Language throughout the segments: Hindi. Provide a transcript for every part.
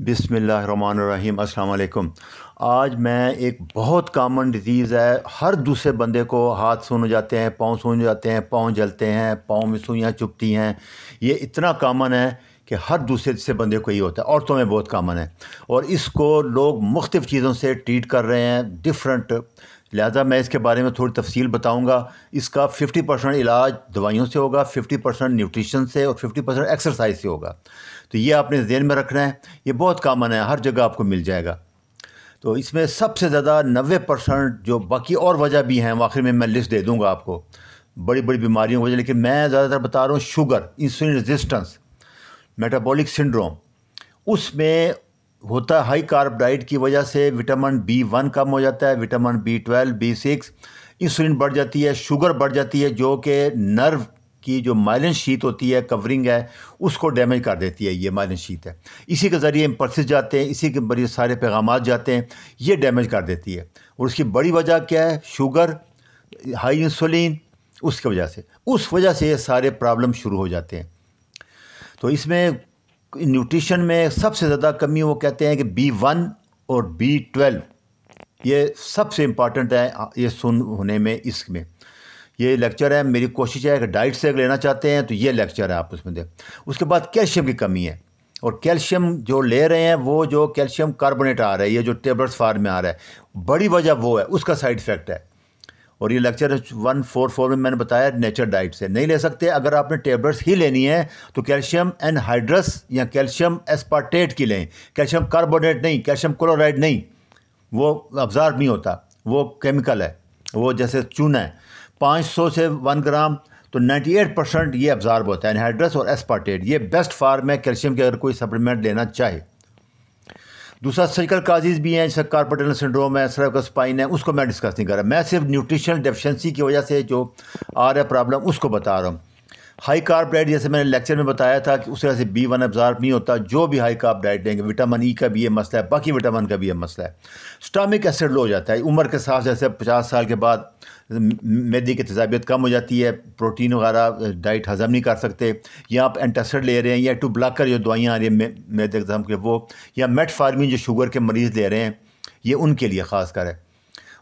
बिसमीम अल्लाम आज मैं एक बहुत कामन डिज़ीज़ है हर दूसरे बंदे को हाथ सून जाते हैं पाँव सुन जाते हैं पाँव जलते हैं पाँव में सुइयाँ चुपती हैं ये इतना कामन है कि हर दूसरे से बंदे को ये होता है औरतों में बहुत कामन है और इसको लोग मुख्तफ चीज़ों से ट्रीट कर रहे हैं डिफरेंट लिहाजा मैं इसके बारे में थोड़ी तफसील बताऊँगा इसका 50 परसेंट इलाज दवाइयों से होगा 50 परसेंट न्यूट्रिशन से और 50 परसेंट एक्सरसाइज से होगा तो ये आपने जेन में रखना है ये बहुत कामन है हर जगह आपको मिल जाएगा तो इसमें सबसे ज़्यादा नबे परसेंट जो बाकी और वजह भी हैं आखिर में मैं लिस्ट दे दूँगा आपको बड़ी बड़ी बीमारियों की वजह लेकिन मैं ज़्यादातर बता रहा हूँ sugar insulin resistance metabolic syndrome उसमें होता है हाई कार्ब डाइट की वजह से विटामिन बी वन कम हो जाता है vitamin B twelve B six insulin बढ़ जाती है शुगर बढ़ जाती है जो कि नर्व की जो माइलन शीत होती है कवरिंग है उसको डैमेज कर देती है ये माइलन शीत है इसी के ज़रिए इम्पर्सिस जाते हैं इसी के बड़े सारे पैगाम जाते हैं ये डैमेज कर देती है और उसकी बड़ी वजह क्या है शुगर हाई इंसुलिन उसकी वजह से उस वजह से ये सारे प्रॉब्लम शुरू हो जाते हैं तो इसमें न्यूट्रिशन में सबसे ज़्यादा कमी वो कहते हैं कि बी वन और बी ट्वेल्व ये सबसे इम्पॉर्टेंट है ये सुन होने में इसमें ये लेक्चर है मेरी कोशिश है कि डाइट से अगर लेना चाहते हैं तो ये लेक्चर है आप उसमें दे उसके बाद कैल्शियम की कमी है और कैल्शियम जो ले रहे हैं वो जो कैल्शियम कार्बोनेट आ रहा है ये जो टेबलेट्स फार्म में आ रहा है बड़ी वजह वो है उसका साइड इफ़ेक्ट है और ये लेक्चर वन फोर फोर में मैंने बताया नेचर डाइट से नहीं ले सकते अगर आपने टेबलेट्स ही लेनी है तो कैल्शियम एनहाइड्रस या कैल्शियम एस्पार्टेट की लें कैल्शियम कार्बोनेट नहीं कैल्शियम क्लोराइड नहीं वो अब्जार्व नहीं होता वो केमिकल है वो जैसे चूना है पाँच सौ से वन ग्राम तो 98 परसेंट ये अब्जार्ब होता है एनहाइड्रस और एस्पार्टेट ये बेस्ट फार्म है कैल्शियम के अगर कोई सप्लीमेंट लेना चाहे दूसरा सर्जिकल काजेज़ भी हैं जैसे कार्पोटल सिंड्रोम है का स्पाइन है उसको मैं डिस्कस नहीं कर रहा मैं सिर्फ न्यूट्रिशनल डेफिशिएंसी की वजह से जो आ रहा है प्रॉब्लम उसको बता रहा हूँ हाई कार्ब डाइट जैसे मैंने लेक्चर में बताया था कि उस तरह से बी वन एब्जार्ब नहीं होता जो भी हाई कार्ब डाइट देंगे विटामिन ई e का भी ये मसला है बाकी विटामिन का भी ये मसला है स्टामिक एसिड लो हो जाता है उम्र के साथ जैसे पचास साल के बाद मैदी की तजाबियत कम हो जाती है प्रोटीन वगैरह डाइट हज़म नहीं कर सकते या आप एंटासिड ले रहे हैं या टू ब्लाकर जो दवाइयाँ आ रही हैं मैदे के वो या फार्मिंग जो शुगर के मरीज़ ले रहे हैं ये उनके लिए ख़ास कर है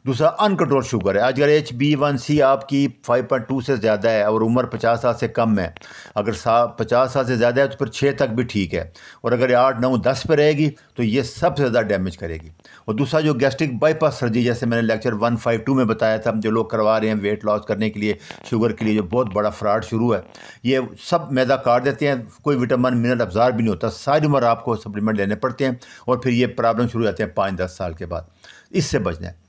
दूसरा अनकंट्रोल शुगर है अगर एच बी वन सी आपकी 5.2 से ज़्यादा है और उम्र 50 साल से कम है अगर सा पचास साल से ज़्यादा है तो फिर छः तक भी ठीक है और अगर आठ नौ दस पर रहेगी तो ये सबसे ज़्यादा डैमेज करेगी और दूसरा जो गैस्ट्रिक बाईपास सर्जरी जैसे मैंने लेक्चर वन फाइव टू में बताया था जो लोग करवा रहे हैं वेट लॉस करने के लिए शुगर के लिए जो बहुत बड़ा फ्रॉड शुरू है ये सब मैदा काट देते हैं कोई विटामिन मिनरल अफजार भी नहीं होता सारी उम्र आपको सप्लीमेंट लेने पड़ते हैं और फिर ये प्रॉब्लम शुरू हो जाते हैं पाँच दस साल के बाद इससे बचना है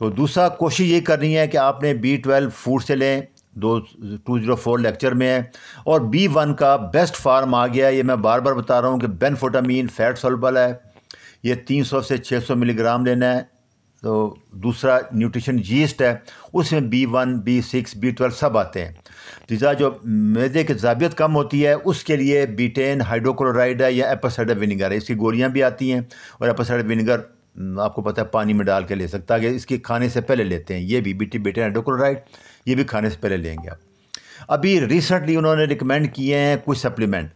तो दूसरा कोशिश ये करनी है कि आपने बी ट्वेल्व फूड से लें दो टू जीरो फोर लेक्चर में है और बी वन का बेस्ट फार्म आ गया ये मैं बार बार बता रहा हूँ कि बेनफोटामीन फैट सोलबल है ये तीन सौ से छः सौ मिलीग्राम लेना है तो दूसरा न्यूट्रिशन जीस्ट है उसमें B one B six B twelve सब आते हैं तीसरा जो मैदे की जाबियत कम होती है उसके लिए बीटेन हाइड्रोक्लोराइड है या एपासाइडा विनीगर है इसकी गोलियाँ भी आती हैं और एपासाइडा विनीगर आपको पता है पानी में डाल के ले सकता है इसके खाने से पहले लेते हैं ये भी बीटी बेटे एंडोक्लोराइड ये भी खाने से पहले लेंगे आप अभी रिसेंटली उन्होंने रिकमेंड किए हैं कुछ सप्लीमेंट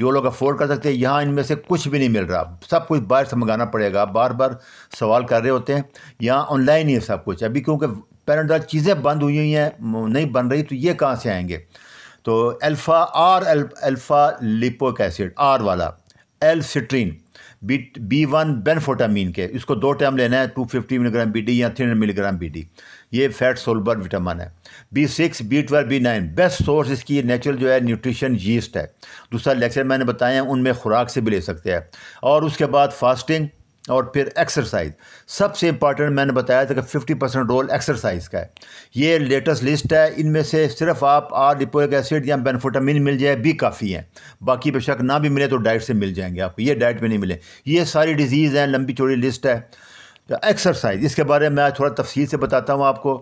जो लोग अफोर्ड कर सकते हैं यहाँ इनमें से कुछ भी नहीं मिल रहा सब कुछ बाहर से मंगाना पड़ेगा बार बार सवाल कर रहे होते हैं यहाँ ऑनलाइन ही है सब कुछ अभी क्योंकि पैरेंटल चीज़ें बंद हुई हुई हैं नहीं बन रही तो ये कहाँ से आएंगे तो alpha R alpha lipoic acid R वाला एल सिट्रीन बी बी वन बेनफोटामीन के इसको दो टाइम लेना है two fifty milligram B D या three hundred milligram B D ये फैट सोलबर विटामिन है B six B twelve B nine best source इसकी नेचुरल जो है न्यूट्रिशन यीस्ट है दूसरा लेक्चर मैंने बताया उनमें खुराक से भी ले सकते हैं और उसके बाद फास्टिंग और फिर एक्सरसाइज सबसे इंपॉर्टेंट मैंने बताया था कि फिफ्टी परसेंट रोल एक्सरसाइज का है ये लेटेस्ट लिस्ट है इनमें से सिर्फ आप आर लिपोइक एसिड या बेनफोटामिन मिल जाए भी काफ़ी है बाकी बेशक ना भी मिले तो डाइट से मिल जाएंगे आपको ये डाइट में नहीं मिले ये सारी डिजीज़ हैं लंबी चौड़ी लिस्ट है एक्सरसाइज तो इसके बारे में मैं थोड़ा तफसील से बताता हूँ आपको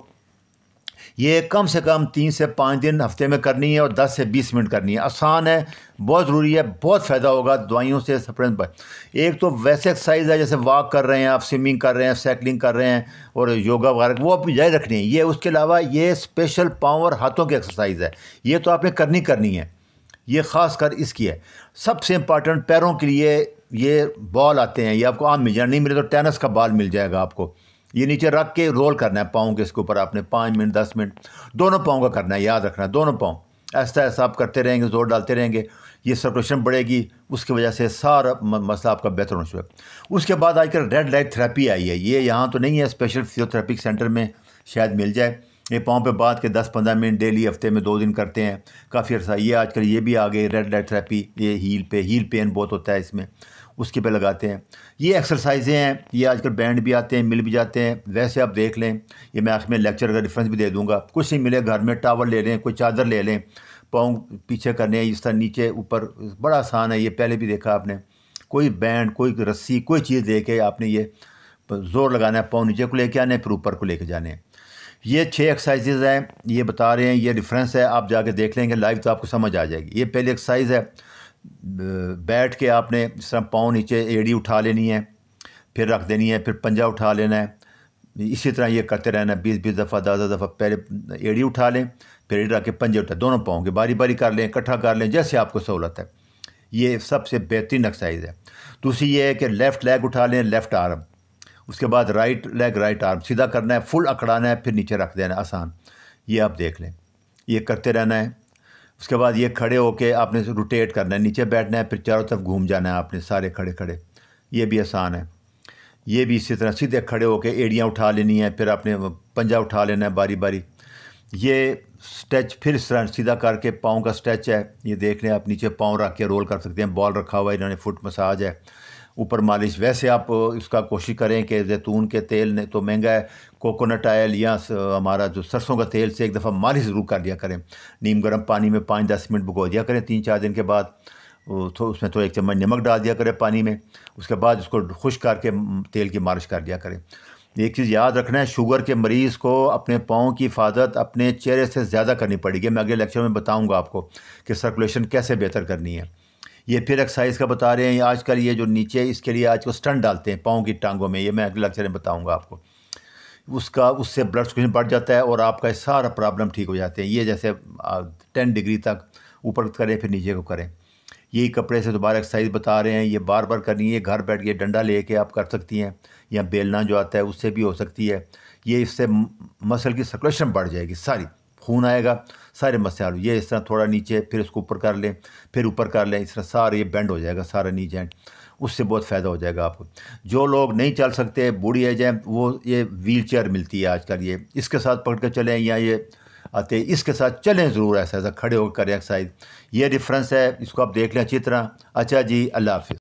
ये कम से कम तीन से पाँच दिन हफ्ते में करनी है और दस से बीस मिनट करनी है आसान है बहुत ज़रूरी है बहुत फ़ायदा होगा दवाइयों से सप्रेंस पर एक तो वैसे एक्सरसाइज है जैसे वॉक कर रहे हैं आप स्विमिंग कर रहे हैं साइकिलिंग कर रहे हैं और योगा वगैरह वो आप जारी रखनी है ये उसके अलावा ये स्पेशल पावर हाथों की एक्सरसाइज है ये तो आपने करनी करनी है ये ख़ास कर इसकी है सबसे इंपॉर्टेंट पैरों के लिए ये बॉल आते हैं ये आपको आम मिल जाए नहीं मिले तो टेनिस का बॉल मिल जाएगा आपको ये नीचे रख के रोल करना है पाँव के इसके ऊपर आपने पाँच मिनट दस मिनट दोनों पाँव का करना है याद रखना है दोनों पाँव ऐसा ऐसा आप करते रहेंगे जोर डालते रहेंगे ये सर्कुलेशन बढ़ेगी उसकी वजह से सारा मसला आपका बेहतर हो चुका उसके बाद आजकल रेड लाइट थेरेपी आई है ये यहाँ तो नहीं है स्पेशल फिजियोथेरेपिक सेंटर में शायद मिल जाए ये पाँव पे बात के 10-15 मिनट डेली हफ्ते में दो दिन करते हैं काफ़ी अर्सा ये आजकल ये भी आ गई रेड लाइट थेरेपी ये हील पे हील पेन बहुत होता है इसमें उसके पे लगाते हैं ये एक्सरसाइजें हैं ये आजकल बैंड भी आते हैं मिल भी जाते हैं वैसे आप देख लें ये मैं आखिर में लेक्चर का रेफरेंस भी दे दूँगा कुछ नहीं मिले घर में टावल ले लें कोई चादर ले लें पाँव पीछे करने इस तरह नीचे ऊपर बड़ा आसान है ये पहले भी देखा आपने कोई बैंड कोई रस्सी कोई चीज़ दे के आपने ये जोर लगाना है पाँव नीचे को लेके आने फिर ऊपर को लेके जाने ये छः एक्सरसाइजेज हैं ये बता रहे हैं ये डिफरेंस है आप जाके देख लेंगे लाइव तो आपको समझ आ जाएगी ये पहली एक्सरसाइज है बैठ के आपने जिस तरह पाँव नीचे एड़ी उठा लेनी है फिर रख देनी है फिर पंजा उठा लेना है इसी तरह ये करते रहना बीस बीस दफ़ा दस दस दफ़ा पहले एड़ी उठा लें फिर एड़ी रख के पंजे उठा दोनों पाँव के बारी बारी कर लें इकट्ठा कर लें जैसे आपको सहूलत है ये सबसे बेहतरीन एक्सरसाइज है दूसरी ये है कि लेफ़्ट लेग उठा लें लेफ़्ट आर्म उसके बाद राइट लेग राइट आर्म सीधा करना है फुल अकड़ाना है फिर नीचे रख देना आसान ये आप देख लें ये करते रहना है उसके बाद ये खड़े होके आपने रोटेट करना है नीचे बैठना है फिर चारों तरफ घूम जाना है आपने सारे खड़े खड़े ये भी आसान है ये भी इसी तरह सीधे खड़े होके एड़ियाँ उठा लेनी है फिर आपने पंजा उठा लेना है बारी बारी ये स्ट्रेच फिर इस तरह सीधा करके पाँव का स्ट्रेच है ये देख लें आप नीचे पाँव रख के रोल कर सकते हैं बॉल रखा हुआ है इन्होंने फुट मसाज है ऊपर मालिश वैसे आप इसका कोशिश करें कि जैतून के तेल ने तो महंगा है कोकोनट ऑयल या हमारा जो सरसों का तेल से एक दफ़ा मालिश ज़रूर कर लिया करें नीम गर्म पानी में पाँच दस मिनट भुगो दिया करें तीन चार दिन के बाद तो उसमें थोड़ा एक चम्मच नमक डाल दिया करें पानी में उसके बाद उसको खुश करके तेल की मालिश कर दिया करें एक चीज़ याद रखना है शुगर के मरीज़ को अपने पाँव की हिफाजत अपने चेहरे से ज़्यादा करनी पड़ेगी मैं अगले लेक्चर में बताऊँगा आपको कि सर्कुलेशन कैसे बेहतर करनी है ये फिर एक्सरसाइज का बता रहे हैं आजकल ये जो नीचे इसके लिए आजकल स्टंट डालते हैं पाँव की टांगों में ये मैं अगले लेक्चर में बताऊँगा आपको उसका उससे ब्लड सर्कुलेशन बढ़ जाता है और आपका सारा प्रॉब्लम ठीक हो जाते हैं ये जैसे टेन डिग्री तक ऊपर करें फिर नीचे को करें यही कपड़े से दोबारा एक्सरसाइज बता रहे हैं ये बार बार करनी है घर बैठ के डंडा ले के आप कर सकती हैं या बेलना जो आता है उससे भी हो सकती है ये इससे मसल की सर्कुलेशन बढ़ जाएगी सारी खून आएगा सारे मसल ये इस तरह थोड़ा नीचे फिर उसको ऊपर कर लें फिर ऊपर कर लें इस तरह सारा ये बेंड हो जाएगा सारा नीचे उससे बहुत फ़ायदा हो जाएगा आपको जो लोग नहीं चल सकते बूढ़ी एज हैं वो ये व्हील चेयर मिलती है आजकल ये इसके साथ पकड़ कर चलें या ये आते इसके साथ चलें ज़रूर ऐसा ऐसा खड़े होकर करें एक्सरसाइज ये डिफरेंस है इसको आप देख लें अच्छी तरह अच्छा जी अल्लाह हाफि